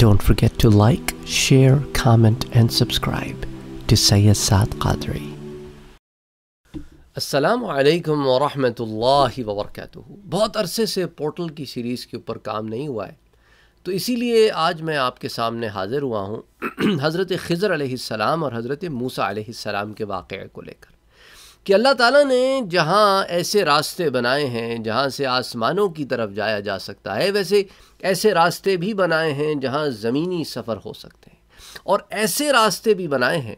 Don't forget to like, share, comment and subscribe to Sayyid Saad Qadri. Aslam व रहमतुल्लाहि व बरकातुहू बहुत अरसे से पोर्टल की सीरीज़ के ऊपर काम नहीं हुआ है तो इसीलिए आज मैं आपके सामने हाज़िर हुआ हूँ हज़रत खज़र सलाम और हज़रत मूसा सलाम के वाक़े को लेकर कि अल्लाह ताला ने जहाँ ऐसे रास्ते बनाए हैं जहाँ से आसमानों की तरफ जाया जा सकता है वैसे ऐसे रास्ते भी बनाए हैं जहाँ ज़मीनी सफ़र हो सकते हैं और ऐसे रास्ते भी बनाए हैं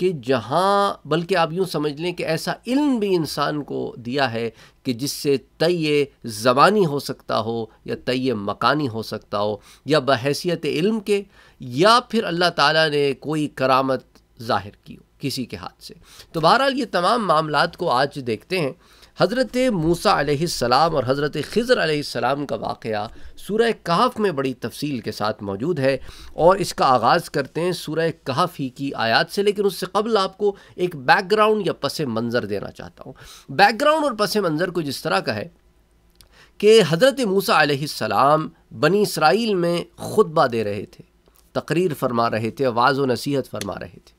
कि जहाँ बल्कि आप यूँ समझ लें कि ऐसा इल्म भी इंसान को दिया है कि जिससे तय ज़बानी हो सकता हो या तय मकानी हो सकता हो या बहसीत इल्म के या फिर अल्लाह ताला ने कोई करामत ज़ाहिर की हो किसी के हाथ से तो बहरहाल ये तमाम मामला को आज देखते हैं हज़रत मूसा सलाम और हज़रत खज़र सलाम का वाक़ सूर कहाफ़ में बड़ी तफसील के साथ मौजूद है और इसका आगाज़ करते हैं सूर कहाफ़ ही की आयात से लेकिन उससे कबल आपको एक बैकग्राउंड या पस मंज़र देना चाहता हूँ बैकग्राउंड और पस मंज़र कुछ इस तरह का है कि हज़रत मूसा सलाम बनी इसराइल में खुतबा दे रहे थे तकरीर फरमा रहे थे वाज़ व नसीहत फरमा रहे थे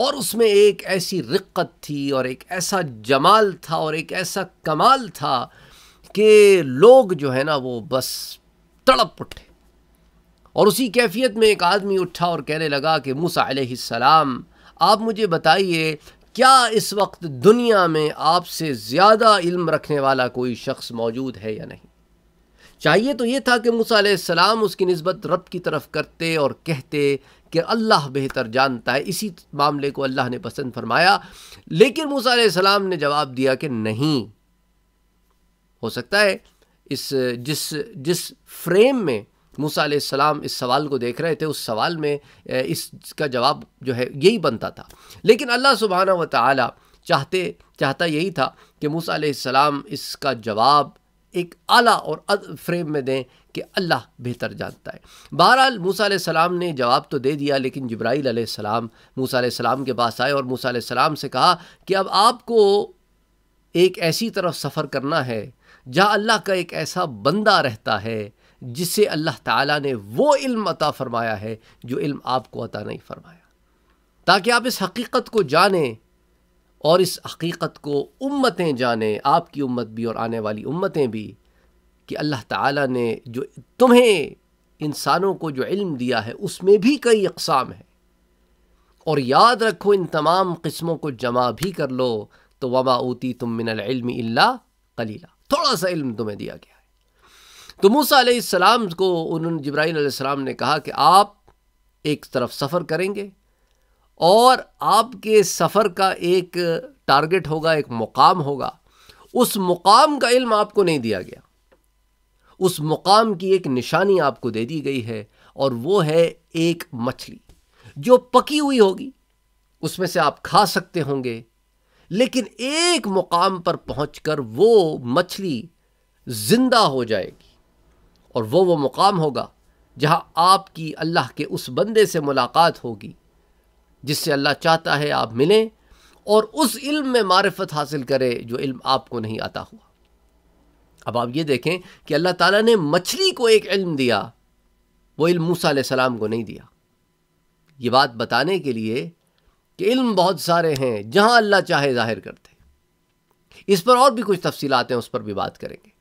और उसमें एक ऐसी रिक्कत थी और एक ऐसा जमाल था और एक ऐसा कमाल था कि लोग जो है ना वो बस तड़प उठे और उसी कैफियत में एक आदमी उठा और कहने लगा कि मूसा सलाम आप मुझे बताइए क्या इस वक्त दुनिया में आपसे ज़्यादा इल्म रखने वाला कोई शख्स मौजूद है या नहीं चाहिए तो ये था कि मूसा सलाम उसकी नस्बत रब की तरफ करते और कहते कि अल्लाह बेहतर जानता है इसी मामले को अल्लाह ने पसंद फरमाया लेकिन मूसा ने जवाब दिया कि नहीं हो सकता है इस जिस जिस फ्रेम में मूसा सलाम इस सवाल को देख रहे थे उस सवाल में इसका जवाब जो है यही बनता था लेकिन अल्लाह सुबहाना व ताली चाहते चाहता यही था कि मूसा इसका जवाब एक आला और फ्रेम में दें कि अल्लाह बेहतर जानता है बहरहाल मूसा सलाम ने जवाब तो दे दिया लेकिन जब्राईल सलाम मूसा सलाम के पास आए और मूसा सलाम से कहा कि अब आपको एक ऐसी तरफ सफ़र करना है जहाँ अल्लाह का एक ऐसा बंदा रहता है जिससे अल्लाह ताला ने वो इल्म अता फ़रमाया है जो इल्म आपको अता नहीं फ़रमाया ताकि आप इस हकीकत को जानें और इस हकीकत को उम्मतें जाने आपकी उम्मत भी और आने वाली उम्मतें भी कि अल्लाह ताला ने जो तुम्हें इंसानों को जो इल्म दिया है उसमें भी कई अकसाम है और याद रखो इन तमाम किस्मों को जमा भी कर लो तो वबा ऊती तुम मिनल्म अल्ला कलीला थोड़ा सा इल्म तुम्हें दिया गया है तो मूसा सलाम को उन्होंने जब्राईसम ने कहा कि आप एक तरफ सफ़र करेंगे और आपके सफ़र का एक टारगेट होगा एक मुकाम होगा उस मुकाम का इल्म आपको नहीं दिया गया उस मुकाम की एक निशानी आपको दे दी गई है और वो है एक मछली जो पकी हुई होगी उसमें से आप खा सकते होंगे लेकिन एक मुकाम पर पहुंचकर वो मछली ज़िंदा हो जाएगी और वो वो मुकाम होगा जहां आपकी अल्लाह के उस बंदे से मुलाकात होगी जिससे अल्लाह चाहता है आप मिलें और उस इल्म में मारफत हासिल करें जो इल्म आपको नहीं आता हुआ अब आप ये देखें कि अल्लाह ताला ने मछली को एक इल्म दिया वो इल्म मूसा सलाम को नहीं दिया ये बात बताने के लिए कि इल्म बहुत सारे हैं जहाँ अल्लाह चाहे जाहिर करते इस पर और भी कुछ तफसीलात हैं उस पर भी बात करेंगे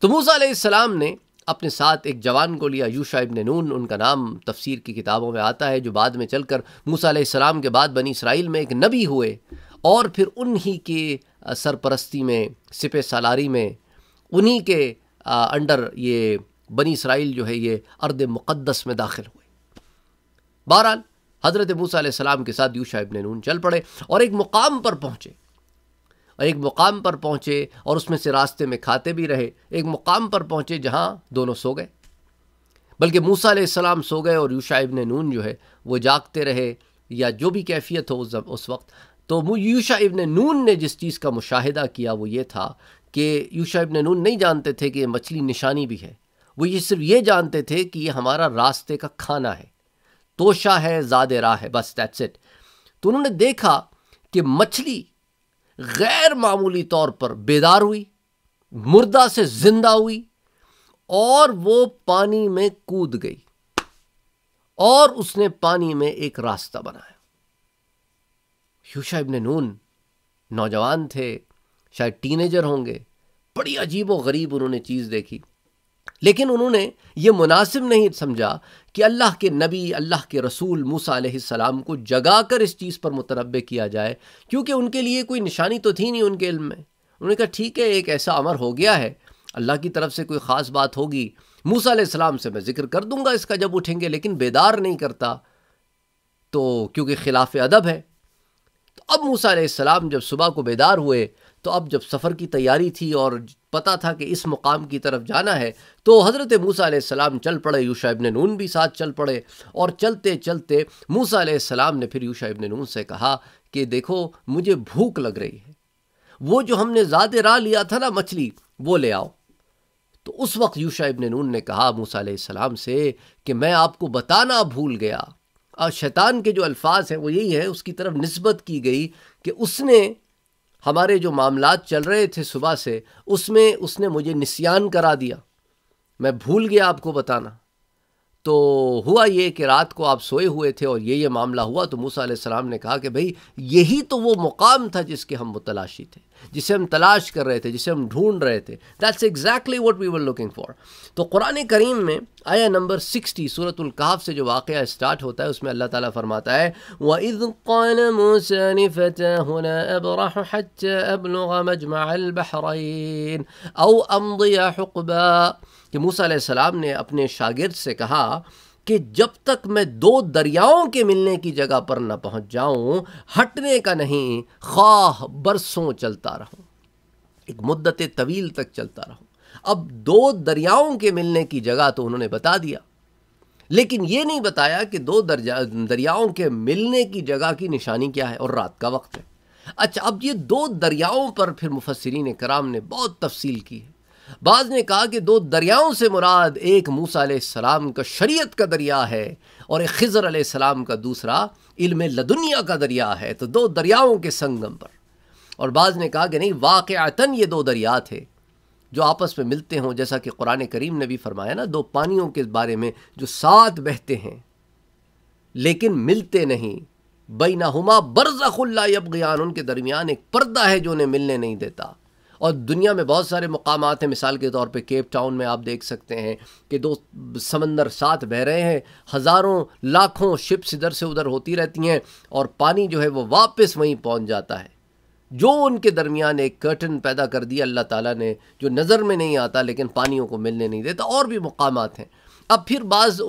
तो मूसा सलाम ने अपने साथ एक जवान को लिया यूशा इब्न नून उनका नाम तफसीर की किताबों में आता है जो बाद में चलकर मूसा सलाम के बाद बनी इसराइल में एक नबी हुए और फिर उन्हीं के सरपरस्ती में सिप सालारी में उन्हीं के अंडर ये बनी इसराइल जो है ये अर्द मुक़दस में दाखिल हुए बहरहाल हज़रत मूसा सलाम के साथ यूशा इब्न नून चल पड़े और एक मुकाम पर पहुँचे और एक मुकाम पर पहुँचे और उसमें से रास्ते में खाते भी रहे एक मुकाम पर पहुँचे जहाँ दोनों सो गए बल्कि मूसा सलाम सो गए और यूशा इबन नून जो है वो जागते रहे या जो भी कैफियत हो उस, उस वक्त तो यूशा इबन नून ने जिस चीज़ का मुशाहिदा किया वो ये था कि यूशा इबन नून नहीं जानते थे कि ये मछली निशानी भी है वो ये सिर्फ ये जानते थे कि ये हमारा रास्ते का खाना है तोशा है ज़ाद राह है बस दैट्स इट तो उन्होंने देखा कि मछली गैर मामूली तौर पर बेदार हुई मुर्दा से जिंदा हुई और वो पानी में कूद गई और उसने पानी में एक रास्ता बनाया यूशा इबन नून नौजवान थे शायद टीनेजर होंगे बड़ी अजीब व गरीब उन्होंने चीज़ देखी लेकिन उन्होंने ये मुनासिब नहीं समझा कि अल्लाह के नबी अल्लाह के रसूल मूसा सलाम को जगा कर इस चीज़ पर मुतरब किया जाए क्योंकि उनके लिए कोई निशानी तो थी नहीं उनके इल्म में उन्होंने कहा ठीक है एक ऐसा अमर हो गया है अल्लाह की तरफ से कोई ख़ास बात होगी मूसा सलाम से मैं ज़िक्र कर दूंगा इसका जब उठेंगे लेकिन बेदार नहीं करता तो क्योंकि खिलाफ अदब है तो अब मूसा सलाम जब सुबह को बेदार हुए तो अब जब सफ़र की तैयारी थी और पता था कि इस मुकाम की तरफ जाना है तो हज़रत मूसा सलाम चल पड़े यूशा इबन नून भी साथ चल पड़े और चलते चलते मूसा सलाम ने फिर यूशा इबन नून से कहा कि देखो मुझे भूख लग रही है वो जो हमने ज़्यादा राह लिया था ना मछली वो ले आओ तो उस वक्त यूशा इबन नून ने कहा मूसा सलाम से कि मैं आपको बताना भूल गया और शैतान के जो अल्फाज हैं वो यही है उसकी तरफ नस्बत की गई कि उसने हमारे जो मामला चल रहे थे सुबह से उसमें उसने मुझे निस्यान करा दिया मैं भूल गया आपको बताना तो हुआ ये कि रात को आप सोए हुए थे और ये ये मामला हुआ तो मूसा सलाम ने कहा कि भाई यही तो वो मुकाम था जिसके हम मुतलाशी थे जिसे हम तलाश कर रहे थे जिसे हम ढूंढ रहे थे that's exactly what we were looking for तो कुरान करीम में आया नंबर सिक्सटी सूरतुल्काफ से जो वाक़ स्टार्ट होता है उसमें अल्लाह ताला फरमाता है वज़ कि मूसा सलाम ने अपने शागिर्द से कहा कि जब तक मैं दो दरियाओं के मिलने की जगह पर न पहुंच जाऊं हटने का नहीं ख्वाह बरसों चलता रहूं एक मुद्दत तवील तक चलता रहूं अब दो दरियाओं के मिलने की जगह तो उन्होंने बता दिया लेकिन ये नहीं बताया कि दो दरियाओं के मिलने की जगह की निशानी क्या है और रात का वक्त है अच्छा अब ये दो दरियाओं पर फिर मुफसरीन कराम ने बहुत तफसील की है बाज़ ने कहा कि दो दरियाओं से मुराद एक मूसा सलाम का शरीयत का दरिया है और एक खज़र सलाम का दूसरा इल्म लदुनिया का दरिया है तो दो दरियाओं के संगम पर और बाज़ ने कहा कि नहीं वाक़ता ये दो दरिया थे जो आपस में मिलते हों जैसा कि कुरान करीम ने भी फरमाया ना दो पानियों के बारे में जो साथ बहते हैं लेकिन मिलते नहीं बैना हुमा बरज़खुल्ला उनके दरमियान एक पर्दा है जो उन्हें मिलने नहीं देता और दुनिया में बहुत सारे मुकाम हैं मिसाल के तौर पे केप टाउन में आप देख सकते हैं कि दो समंदर साथ बह रहे हैं हज़ारों लाखों शिप्स इधर से उधर होती रहती हैं और पानी जो है वो वापस वहीं पहुंच जाता है जो उनके दरमियान एक कर्टन पैदा कर दिया अल्लाह ताला ने जो नज़र में नहीं आता लेकिन पानियों को मिलने नहीं देता और भी मकाम हैं अब फिर बाज़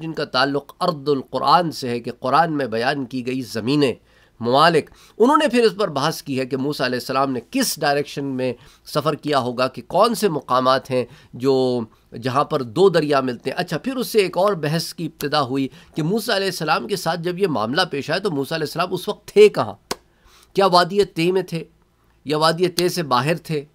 जिनका ताल्लुक़ अर्दुल कुरान से है कि कुरान में बयान की गई ज़मीनें ममालिक उन्होंने फिर इस पर बहस की है कि मूसा सलाम ने किस डायरेक्शन में सफ़र किया होगा कि कौन से मकाम हैं जो जहाँ पर दो दरिया मिलते हैं अच्छा फिर उससे एक और बहस की इब्तदा हुई कि मूसा सलाम के साथ जब ये मामला पेश आया तो मूसा सलाम उस वक्त थे कहाँ क्या वादिय ते में थे या वादिय ते से बाहर थे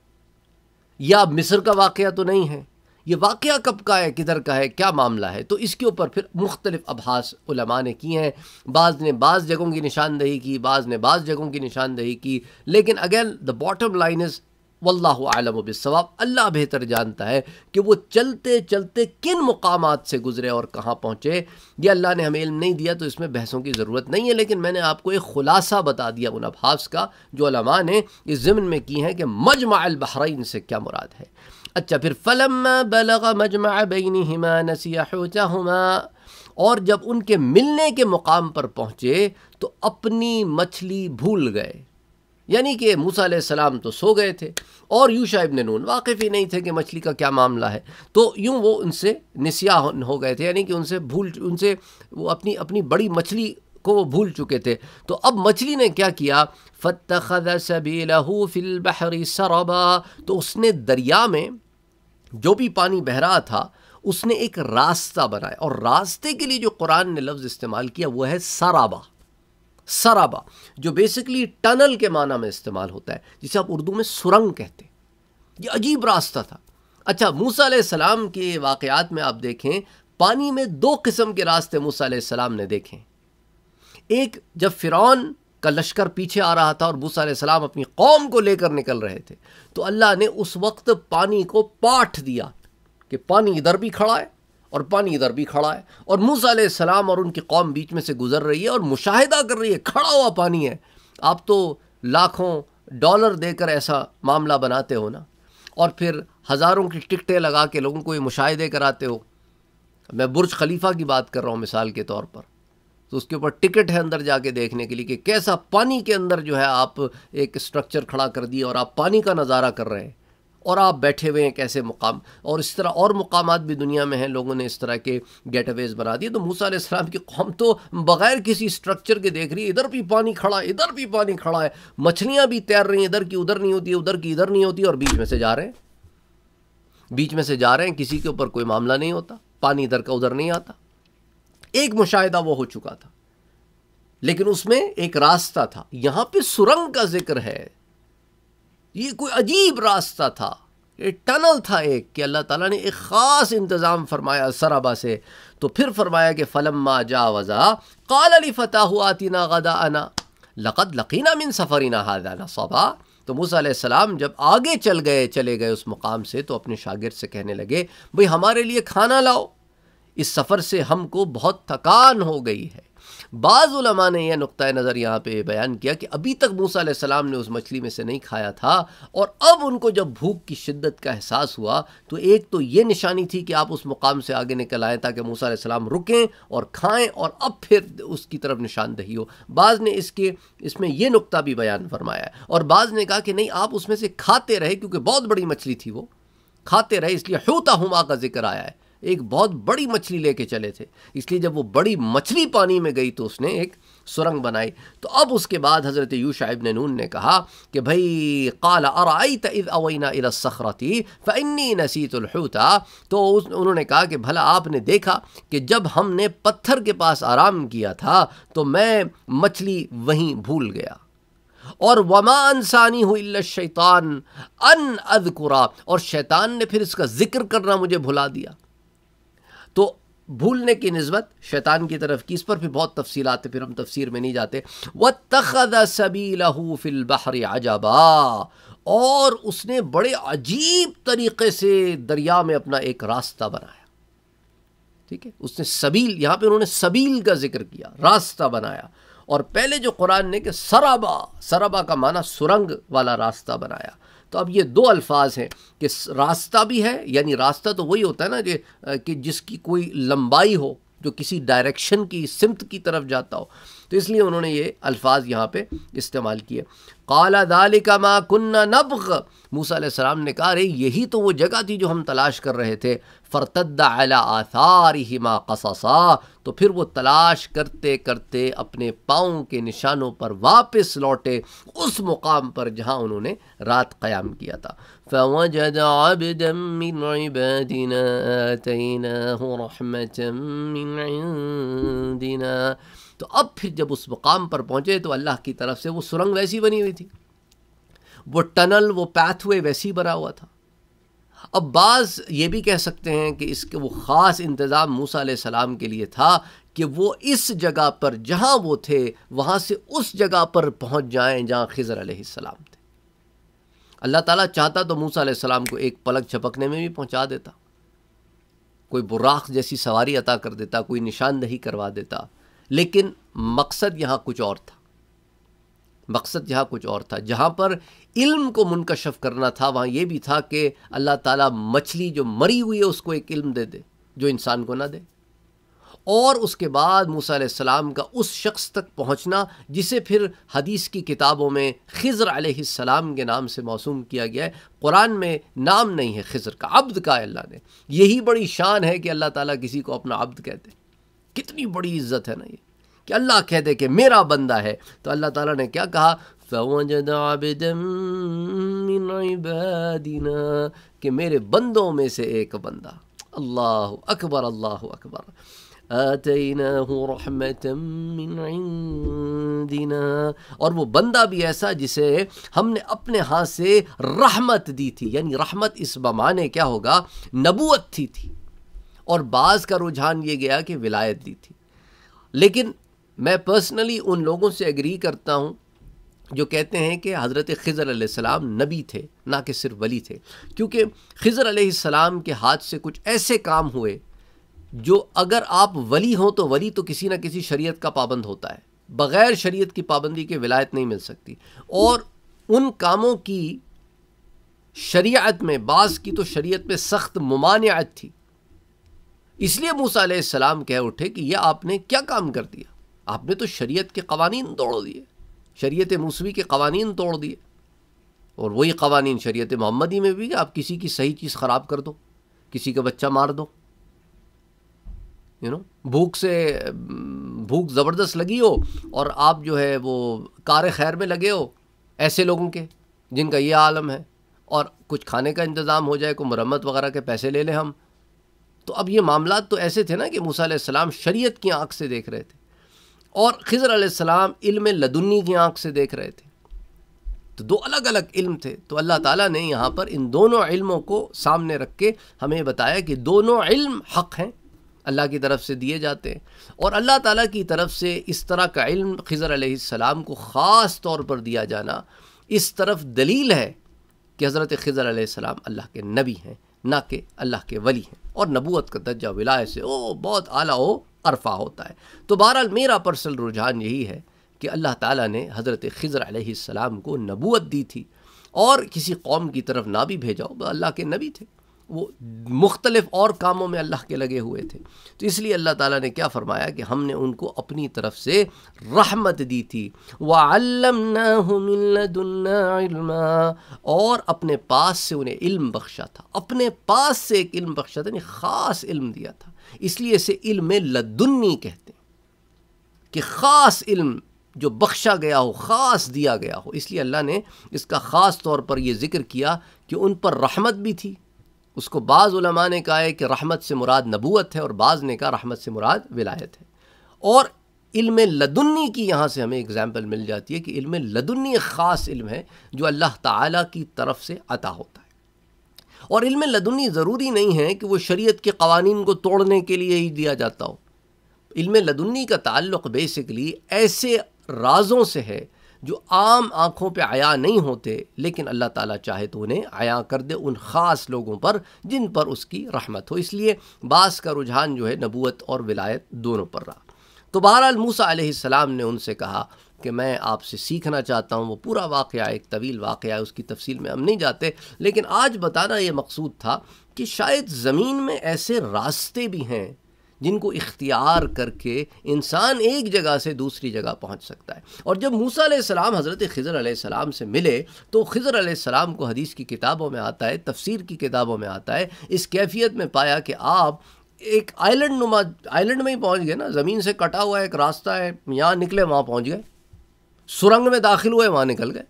या मिस्र का वाक़ तो नहीं है ये वाक़ कब का है किधर का है क्या मामला है तो इसके ऊपर फिर मुख्तलिफ अभास उलमा ने किए हैं बाज़ ने बाज़ जगहों की निशानदही की बाज़ ने बाज़ जगहों की निशानदही की लेकिन again the bottom line is वल्लाह आलम अल्लाह बेहतर जानता है कि वो चलते चलते किन मुकाम से गुजरे और कहाँ पहुँचे ये अल्लाह ने हमें इल्म नहीं दिया तो इसमें बहसों की ज़रूरत नहीं है लेकिन मैंने आपको एक ख़ुलासा बता दिया उन अभास का जो ने इस ज़मन में की हैं कि मजमा बहरीन से क्या मुराद है अच्छा फिर फ़लम बलग मजमा हिमा नसिया होचाहुमा और जब उनके मिलने के मुकाम पर पहुँचे तो अपनी मछली भूल गए यानी कि मूसा सलाम तो सो गए थे और यूशा ने नून वाकिफ़ ही नहीं थे कि मछली का क्या मामला है तो यूँ वो उनसे नसिया हो गए थे यानी कि उनसे भूल उनसे वो अपनी अपनी बड़ी मछली को वो भूल चुके थे तो अब मछली ने क्या किया फ़तखद सबीलहू फिल बहरी सरबा तो उसने दरिया में जो भी पानी बह रहा था उसने एक रास्ता बनाया और रास्ते के लिए जो कुरान ने लफ्ज़ इस्तेमाल किया वो है सराबा सराबा जो बेसिकली टनल के माना में इस्तेमाल होता है जिसे आप उर्दू में सुरंग कहते हैं ये अजीब रास्ता था अच्छा मूसा सलाम के वाक़ात में आप देखें पानी में दो किस्म के रास्ते मूसा सलाम ने देखें एक जब फ़िरौन का लश्कर पीछे आ रहा था और मूसा सलाम अपनी कौम को लेकर निकल रहे थे तो अल्लाह ने उस वक्त पानी को पाठ दिया कि पानी इधर भी खड़ा है और पानी इधर भी खड़ा है और मूसा सलाम और उनकी कौम बीच में से गुजर रही है और मुशाहिदा कर रही है खड़ा हुआ पानी है आप तो लाखों डॉलर देकर ऐसा मामला बनाते हो ना और फिर हज़ारों की टिकटें लगा के लोगों को ये मुशाहदे कराते हो मैं बुर्ज खलीफ़ा की बात कर रहा हूँ मिसाल के तौर पर तो उसके ऊपर टिकट है अंदर जाके देखने के लिए कि कैसा पानी के अंदर जो है आप एक स्ट्रक्चर खड़ा कर दिए और आप पानी का नज़ारा कर रहे हैं और आप बैठे हुए हैं कैसे मुकाम और इस तरह और मुकाम भी दुनिया में हैं लोगों ने इस तरह के गेट अवेज बना दिए तो मूसा सलाम की कौम तो बग़ैर किसी स्ट्रक्चर के देख रही है इधर भी पानी खड़ा है इधर भी पानी खड़ा है मछलियाँ भी तैर रही हैं इधर की उधर नहीं होती उधर की इधर नहीं होती और बीच में से जा रहे हैं बीच में से जा रहे हैं किसी के ऊपर कोई मामला नहीं होता पानी इधर का उधर नहीं आता एक मुशाहिदा वो हो चुका था लेकिन उसमें एक रास्ता था यहां पे सुरंग का जिक्र है ये कोई अजीब रास्ता था ये टनल था एक कि अल्लाह ताला ने एक ख़ास इंतज़ाम फरमाया सराबा से तो फिर फरमाया कि मा जा वज़ा काल अली हुआ तीना गदा आना लक़द लकीना मिन सफ़रीना हादाना सबा तो मूसम जब आगे चल गए चले गए उस मुकाम से तो अपने शागिर से कहने लगे भाई हमारे लिए खाना लाओ इस सफ़र से हमको बहुत थकान हो गई है बाज़ुलमा ने यह नुक़ नज़र यहाँ पे बयान किया कि अभी तक मूसा सलाम ने उस मछली में से नहीं खाया था और अब उनको जब भूख की शिद्दत का एहसास हुआ तो एक तो ये निशानी थी कि आप उस मुकाम से आगे निकल आएँ ताकि मूसा सलाम रुकें और खाएँ और अब फिर उसकी तरफ निशानदही हो बाज़ ने इसके इसमें यह नुकता भी बयान फरमाया और बाज़ ने कहा कि नहीं आप उसमें से खाते रहे क्योंकि बहुत बड़ी मछली थी वो खाते रहे इसलिए होता हुमा का जिक्र आया है एक बहुत बड़ी मछली लेके चले थे इसलिए जब वो बड़ी मछली पानी में गई तो उसने एक सुरंग बनाई तो अब उसके बाद हज़रत यूशा इबन नून ने कहा कि भाई काल अराइत इद अवैना इलसखरती फ़न्नी नसीतलहूता तो उस उन्होंने कहा कि भला आपने देखा कि जब हमने पत्थर के पास आराम किया था तो मैं मछली वहीं भूल गया और वमा अनसानी हूँ शैतान अन अदकुरा और शैतान ने फिर इसका ज़िक्र करना मुझे भुला दिया भूलने की नस्बत शैतान की तरफ की इस पर भी बहुत तफसील आते फिर हम तफसीर में नहीं जाते व तखद सबी लहू फिल बहर आजाबा और उसने बड़े अजीब तरीके से दरिया में अपना एक रास्ता बनाया ठीक है उसने सबील यहाँ पे उन्होंने सबील का जिक्र किया रास्ता बनाया और पहले जो कुरान ने कि सराबा सराबा का माना सुरंग वाला रास्ता बनाया तो अब ये दो अल्फाज हैं कि रास्ता भी है यानी रास्ता तो वही होता है ना कि, कि जिसकी कोई लंबाई हो जो किसी डायरेक्शन की सिमत की तरफ जाता हो तो इसलिए उन्होंने ये अल्फाज यहाँ पर इस्तेमाल किए काला दाल का माँ कन्ना नब्ग मूसम ने कहा यही तो वो जगह थी जो हम तलाश कर रहे थे फ़रतद अला आसार ही माँ कससा तो फिर वो तलाश करते करते अपने पाँव के निशानों पर वापस लौटे उस मुकाम पर जहाँ उन्होंने रात क़याम किया था फ़वजद तो अब फिर जब उस मुकाम पर पहुँचे तो अल्लाह की तरफ से वो सुरंग वैसी बनी हुई थी वो टनल वो पैथवे वैसी बना हुआ था अब बाज़ ये भी कह सकते हैं कि इसके वो ख़ास इंतज़ाम मूसा सलाम के लिए था कि वो इस जगह पर जहाँ वो थे वहाँ से उस जगह पर पहुँच जाएँ जहाँ खजर सलाम थे अल्लाह ताला चाहता तो मूसा सलाम को एक पलक झपकने में भी पहुँचा देता कोई बुराख जैसी सवारी अता कर देता कोई निशानदही करवा देता लेकिन मकसद यहाँ कुछ और था मकसद यहाँ कुछ और था जहाँ पर इल्म को मुनकशफ करना था वहाँ ये भी था कि अल्लाह ताला मछली जो मरी हुई है उसको एक इल्म दे दे जो इंसान को ना दे और उसके बाद मूसा सलाम का उस शख्स तक पहुँचना जिसे फिर हदीस की किताबों में खिज़र सलाम के नाम से मौसू किया गया है कुरान में नाम नहीं है खिज़र का अब्द का अल्लाह ने यही बड़ी शान है कि अल्लाह ताला किसी को अपना अब्द कहते कितनी बड़ी इज्जत है ना ये कि अल्लाह कह दे कि मेरा बंदा है तो अल्लाह ताला ने क्या कहा फवजना कि मेरे बंदों में से एक बंदा अल्लाह अकबर अल्लाह अकबर आतना और वो बंदा भी ऐसा जिसे हमने अपने हाथ से रहमत दी थी यानी रहमत इस बमाने क्या होगा नबूत थी थी और बाज़ का रुझान ये गया कि विलायत दी थी लेकिन मैं पर्सनली उन लोगों से एग्री करता हूँ जो कहते हैं कि हज़रत खज़र सलाम नबी थे ना कि सिर्फ वली थे क्योंकि खज़र सलाम के हाथ से कुछ ऐसे काम हुए जो अगर आप वली हों तो वली तो किसी ना किसी शरीयत का पाबंद होता है बग़ैर शरीयत की पाबंदी के विलायत नहीं मिल सकती और उन कामों की शरीयत में बास की तो शरीयत में सख्त ममानियत थी इसलिए मूसा सलाम कह उठे कि यह आपने क्या काम कर दिया आपने तो शरीयत के कवानीन तोड़ दिए शरीयत मूसवी के कवानीन तोड़ दिए और वही कवानीन शरीयत मोहम्मदी में भी आप किसी की सही चीज़ ख़राब कर दो किसी का बच्चा मार दो यू नो भूख से भूख ज़बरदस्त लगी हो और आप जो है वो कार खैर में लगे हो ऐसे लोगों के जिनका ये आलम है और कुछ खाने का इंतज़ाम हो जाए को मरम्मत वगैरह के पैसे ले लें हम तो अब ये मामला तो ऐसे थे ना कि मूसा सलाम शरीयत की आंख से देख रहे थे और खज़र आसमाम इल्म लदुन्नी की आंख से देख रहे थे तो दो अलग अलग इल्म थे तो अल्लाह ताला ने यहाँ पर इन दोनों इल्मों को सामने रख के हमें बताया कि दोनों इल्म हक़ हैं अल्लाह की तरफ से दिए जाते हैं और अल्लाह ताला की तरफ से इस तरह का इल्म खज़र आसमाम को ख़ास तौर पर दिया जाना इस तरफ दलील है कि हज़रत खज़र आसमाम अल्लाह के नबी हैं ना कि अल्लाह के वली हैं और नबूत का दर्जा विलाय से ओ बहुत आला हो अरफा होता है तो बहरहाल मेरा पर्सनल रुझान यही है कि अल्लाह ताला ने हज़रत खज़र आसमाम को नबूत दी थी और किसी कौम की तरफ ना भी भेजाओ अल्लाह के नबी थे वो मुख्तलिफ और कामों में अल्लाह के लगे हुए थे तो इसलिए अल्लाह ताला ने क्या फ़रमाया कि हमने उनको अपनी तरफ से रहमत दी थी वालमा और अपने पास से उन्हें इल्म बख्शा था अपने पास से एक इल्म बख्शा था यानी ख़ास इल्म दिया था इसलिए इसे इल्म लदुन्नी कहते हैं कि ख़ास इल्म जो बख्शा गया हो ख़ास दिया गया हो इसलिए अल्लाह ने इसका ख़ास तौर पर यह ज़िक्र किया कि उन पर रहमत भी थी उसको बाज़ ने कहा है कि रहमत से मुराद नबूत है और बाज़ ने कहा रहमत से मुराद विलायत है और इल्म लदुन्नी की यहाँ से हमें एग्ज़ाम्पल मिल जाती है कि इल्म लदुन्नी एक ख़ास इल्म है जो अल्लाह ताला की तरफ से अता होता है और इल्म लदुन्नी ज़रूरी नहीं है कि वो शरीयत के कवानीन को तोड़ने के लिए ही दिया जाता हो इल्म लदुन्नी का ताल्लुक़ बेसिकली ऐसे राज़ों से है जो आम आँखों पे आया नहीं होते लेकिन अल्लाह ताला चाहे तो उन्हें आया कर दे उन ख़ास लोगों पर जिन पर उसकी रहमत हो इसलिए बास का रुझान जो है नबूत और विलायत दोनों पर रहा तो बहरहाल मूसा सलाम ने उनसे कहा कि मैं आपसे सीखना चाहता हूँ वो पूरा वाक़ एक तवील वाक़ है उसकी तफसील में हम नहीं जाते लेकिन आज बताना ये मकसूद था कि शायद ज़मीन में ऐसे रास्ते भी हैं जिनको इख्तियार करके इंसान एक जगह से दूसरी जगह पहुंच सकता है और जब मूसा सलाम हज़रत खज़र सलाम से मिले तो खज़र सलाम को हदीस की किताबों में आता है तफसीर की किताबों में आता है इस कैफियत में पाया कि आप एक आइलैंड नुमा आइलैंड में ही पहुंच गए ना ज़मीन से कटा हुआ एक रास्ता है यहाँ निकले वहाँ पहुँच गए सुरंग में दाखिल हुए वहाँ निकल गए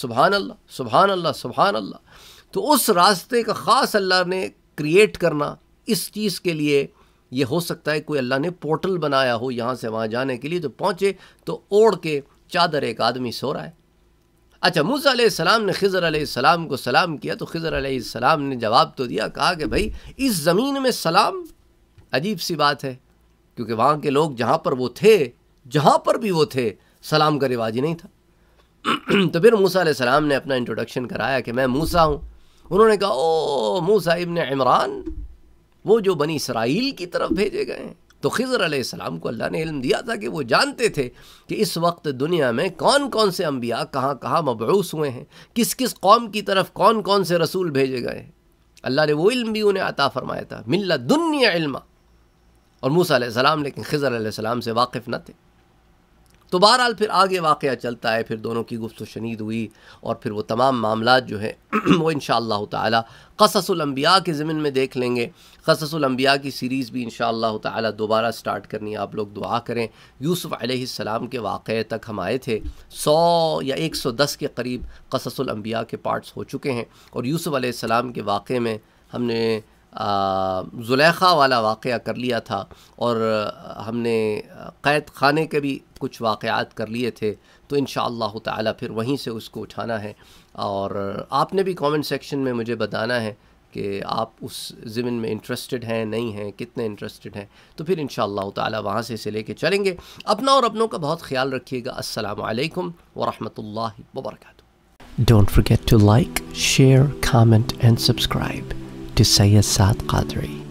सुबहान अल्लाह सुबहान अल्लाह सुबहान अल्लाह तो उस रास्ते का ख़ास अल्लाह ने क्रिएट करना इस चीज़ के लिए ये हो सकता है कोई अल्लाह ने पोर्टल बनाया हो यहाँ से वहाँ जाने के लिए तो पहुँचे तो ओढ़ के चादर एक आदमी सो रहा है अच्छा मूसा सलाम ने खज़र सलाम को सलाम किया तो खज़र सलाम ने जवाब तो दिया कहा कि भाई इस ज़मीन में सलाम अजीब सी बात है क्योंकि वहाँ के लोग जहाँ पर वो थे जहाँ पर भी वो थे सलाम का रिवाज ही नहीं था तो फिर मूसा सलाम ने अपना इंट्रोडक्शन कराया कि मैं मूसा हूँ उन्होंने कहा ओ मूसा इबन इमरान वो जो बनी इसराइल की तरफ भेजे गए हैं तो खिजर आसमाम को अल्लाह ने इल्म दिया था कि वो जानते थे कि इस वक्त दुनिया में कौन कौन से अम्बिया कहाँ कहाँ मबरूस हुए हैं किस किस कौम की तरफ कौन कौन से रसूल भेजे गए हैं अल्लाह ने वो इल्म भी उन्हें अता फ़रमाया था मिल्ला दुनिया इल्मा और मूसा सलाम लेकिन खिजर सलाम से वाकिफ़ न थे तो बहरहाल फिर आगे वाक़ चलता है फिर दोनों की गुफ्त शनीद हुई और फिर वो तमाम मामला जो हैं वो इन ताला कससलम्बिया के ज़मीन में देख लेंगे कससलम्बिया की सीरीज़ भी इन शाह दोबारा स्टार्ट करनी आप लोग दुआ करें यूसुफ़ आसमाम के वाक़ तक हम आए थे सौ या एक सौ दस के करीब कससलम्बिया के पार्ट्स हो चुके हैं और यूसुफ़ आसमाम के वाक़े में हमने जुलेखा वाला वाक़ कर लिया था और हमने क़ैद खाने के भी कुछ वाक़ात कर लिए थे तो इन ताला फिर वहीं से उसको उठाना है और आपने भी कमेंट सेक्शन में मुझे बताना है कि आप उस ज़मीन में इंटरेस्टेड हैं नहीं हैं कितने इंटरेस्टेड हैं तो फिर इन ताला वहाँ से इसे लेके चलेंगे अपना और अपनों का बहुत ख्याल रखिएगा असलकम वरहमल वबरक don't forget to like share comment and subscribe to a Sad Qadri.